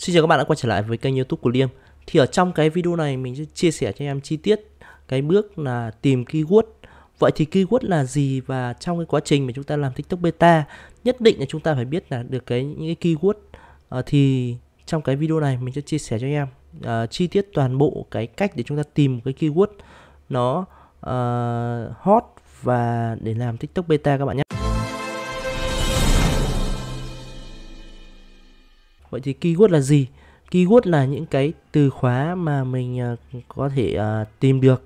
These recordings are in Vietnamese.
Xin chào các bạn đã quay trở lại với kênh youtube của Liêm Thì ở trong cái video này mình sẽ chia sẻ cho em chi tiết cái bước là tìm keyword Vậy thì keyword là gì và trong cái quá trình mà chúng ta làm TikTok beta Nhất định là chúng ta phải biết là được cái những cái keyword à, Thì trong cái video này mình sẽ chia sẻ cho em à, chi tiết toàn bộ cái cách để chúng ta tìm cái keyword nó uh, hot và để làm TikTok beta các bạn nhé vậy thì keyword là gì keyword là những cái từ khóa mà mình ờ, có thể ờ, tìm được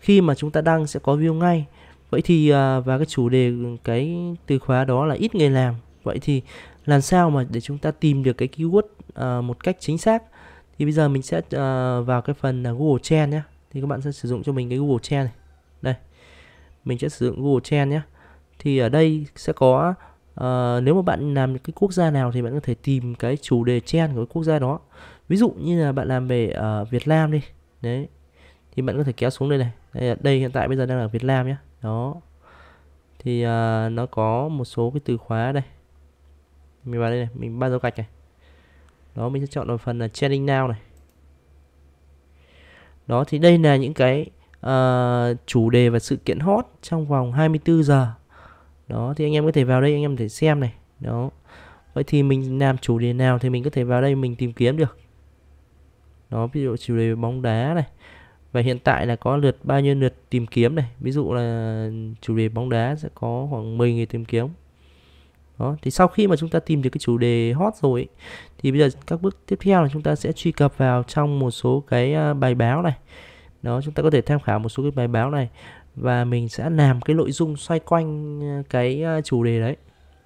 khi mà chúng ta đăng sẽ có view ngay vậy thì ờ, và cái chủ đề cái từ khóa đó là ít người làm vậy thì làm sao mà để chúng ta tìm được cái keyword một cách chính xác thì bây giờ mình sẽ vào cái phần Google Trend nhé thì các bạn sẽ sử dụng cho mình cái Google Trend này đây mình sẽ sử dụng Google Trend nhé thì ở đây sẽ có à, nếu mà bạn làm cái quốc gia nào thì bạn có thể tìm cái chủ đề trend của cái quốc gia đó ví dụ như là bạn làm về uh, Việt Nam đi đấy thì bạn có thể kéo xuống đây này đây, đây hiện tại bây giờ đang ở Việt Nam nhé đó thì uh, nó có một số cái từ khóa đây mình vào đây này mình ba dấu gạch này đó mình sẽ chọn vào phần là trending now này đó thì đây là những cái uh, chủ đề và sự kiện hot trong vòng 24 giờ đó thì anh em có thể vào đây anh em có thể xem này đó vậy thì mình làm chủ đề nào thì mình có thể vào đây mình tìm kiếm được đó ví dụ chủ đề bóng đá này và hiện tại là có lượt bao nhiêu lượt tìm kiếm này ví dụ là chủ đề bóng đá sẽ có khoảng 10 người tìm kiếm đó thì sau khi mà chúng ta tìm được cái chủ đề hot rồi ấy, thì bây giờ các bước tiếp theo là chúng ta sẽ truy cập vào trong một số cái à, bài báo này đó chúng ta có thể tham khảo một số cái bài báo này và mình sẽ làm cái nội dung xoay quanh ờ, cái ờ, chủ đề đấy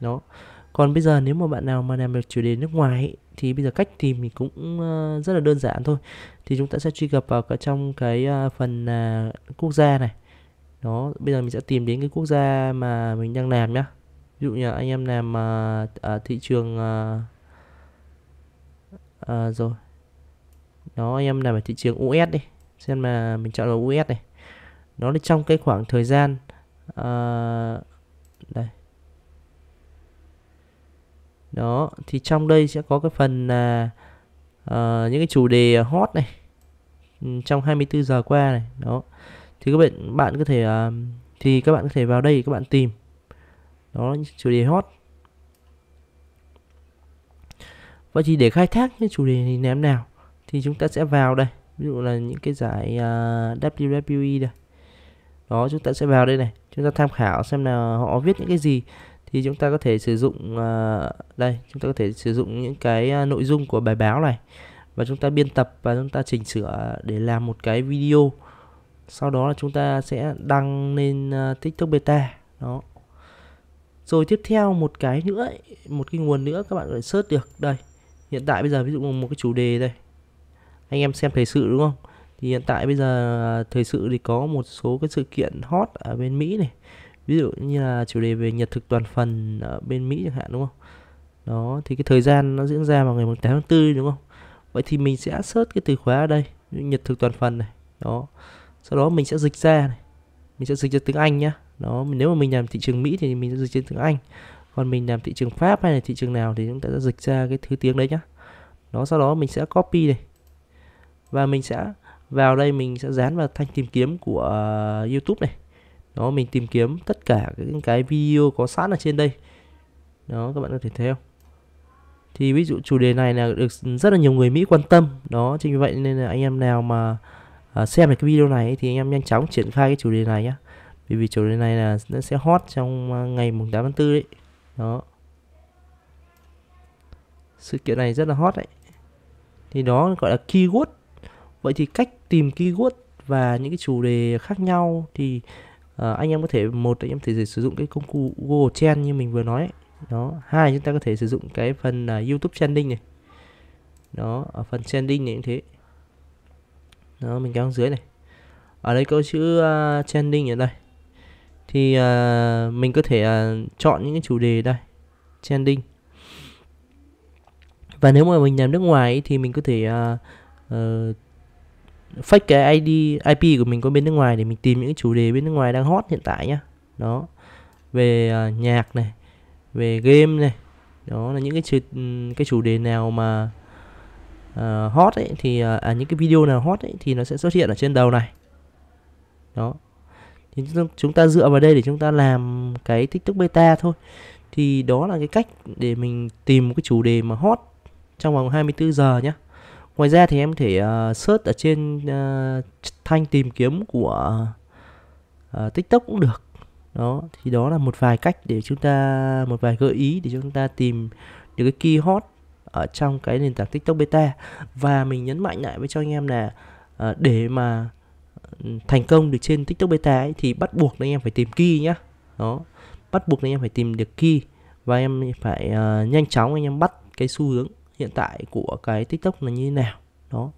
đó còn bây giờ nếu mà bạn nào mà làm được chủ đề nước ngoài ấy, thì bây giờ cách tìm thì cũng ờ, rất là đơn giản thôi thì chúng ta sẽ truy cập vào cả trong cái phần à, quốc gia này đó bây giờ mình sẽ tìm đến cái quốc gia mà mình đang làm nhá ví dụ như anh em làm ở thị trường à, rồi đó anh em làm ở thị trường US đi xem mà mình chọn là US này nó là trong cái khoảng thời gian uh, đây đó thì trong đây sẽ có cái phần là uh, ờ, những cái chủ đề hot này ừ, trong 24 giờ qua này đó thì các bạn bạn có thể uh, thì các bạn có thể vào đây các bạn tìm đó chủ đề hot vậy thì để khai thác những chủ đề này ném nào thì chúng ta sẽ vào đây ví dụ là những cái giải uh, à, WWE đây đó chúng ta sẽ vào đây này chúng ta tham khảo xem là họ viết những cái gì thì chúng ta có thể sử dụng à, đây chúng ta có thể sử dụng những cái à, nội dung của bài báo này và chúng ta biên tập và chúng ta chỉnh sửa để làm một cái video sau đó là chúng ta sẽ đăng lên à, tiktok beta đó rồi tiếp theo một cái nữa ấy, một cái nguồn nữa các bạn có thể search được đây hiện tại bây giờ ví dụ một cái chủ đề đây anh em xem thời sự đúng không thì hiện tại bây giờ à, thời sự thì có một số cái sự kiện hot ở bên Mỹ này ví dụ như là chủ đề về nhật thực toàn phần ở bên Mỹ chẳng hạn đúng không đó thì cái thời gian nó diễn ra vào ngày 18 tháng 4 đúng không vậy thì mình sẽ search cái từ khóa ở đây nhật thực toàn phần này đó sau đó mình sẽ dịch ra này mình sẽ dịch ra tiếng Anh nhá đó nếu mà mình làm thị trường Mỹ thì mình sẽ dịch trên tiếng Anh còn mình làm thị trường Pháp hay là thị trường nào thì chúng ta sẽ dịch ra cái thứ tiếng đấy nhá đó sau đó mình sẽ copy này và mình sẽ vào đây mình sẽ dán vào thanh tìm kiếm của uh, YouTube này đó mình tìm kiếm tất cả những cái video có sẵn ở trên đây đó các bạn có thể theo thì ví dụ chủ đề này là được rất là nhiều người Mỹ quan tâm đó chính vì vậy nên là anh em nào mà uh, xem được cái video này thì anh em nhanh chóng triển khai cái chủ đề này nhá, bởi vì chủ đề này là nó sẽ hot trong ờ, ngày mùng 8 tháng 4 đấy đó sự kiện này rất là hot đấy thì đó gọi là keyword vậy thì cách tìm keyword và những cái chủ đề khác nhau thì uh, anh em có thể một anh em có thể sử dụng cái công cụ Google Trend như mình vừa nói ấy. đó hai chúng ta có thể sử dụng cái phần uh, YouTube trending này đó ở phần trending này như thế đó mình kéo xuống dưới này ở đây có chữ uh, trending ở đây thì uh, mình có thể uh, chọn những cái chủ đề đây trending và nếu mà mình làm nước ngoài ấy, thì mình có thể uh, uh, fake cái ID IP của mình qua bên nước ngoài để mình tìm những chủ đề bên nước ngoài đang hot hiện tại nhá đó về uh, nhạc này về game này đó là những cái chủ, ừ, cái chủ đề nào mà uh, hot ấy thì uh, à, những cái video nào hot ấy thì nó sẽ xuất hiện ở trên đầu này đó thì chúng ta dựa vào đây để chúng ta làm cái tiktok beta thôi thì đó là cái cách để mình tìm một cái chủ đề mà hot trong vòng 24 giờ nhá ngoài ra thì em có thể uh, search ở trên uh, thanh tìm kiếm của uh, tiktok cũng được đó thì đó là một vài cách để chúng ta một vài gợi ý để chúng ta tìm những cái key hot ở trong cái nền tảng tiktok beta và mình nhấn mạnh lại với cho anh em là uh, để mà ừ, thành công được trên tiktok beta ấy, thì bắt buộc là anh em phải tìm key nhá đó bắt buộc là anh em phải tìm được key và em phải uh, nhanh chóng anh em bắt cái xu hướng hiện tại của cái tiktok là như thế nào đó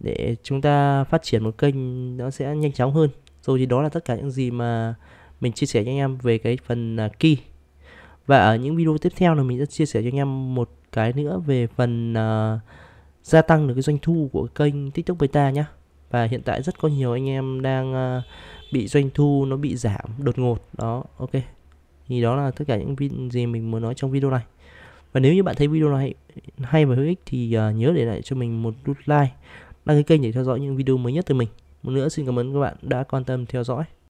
để chúng ta phát triển một kênh nó sẽ nhanh chóng hơn rồi thì đó là tất cả những gì mà mình chia sẻ cho anh em về cái phần uh, key và ở những video tiếp theo là mình sẽ chia sẻ cho anh em một cái nữa về phần uh, gia tăng được cái doanh thu của kênh tiktok beta nhé và hiện tại rất có nhiều anh em đang uh, bị doanh thu nó bị giảm đột ngột đó ok thì đó là tất cả những gì mình muốn nói trong video này và nếu như bạn thấy video này hay và hữu ích thì uh, nhớ để lại cho mình một nút like đăng ký kênh để theo dõi những video mới nhất từ mình một nữa xin cảm ơn các bạn đã quan tâm theo dõi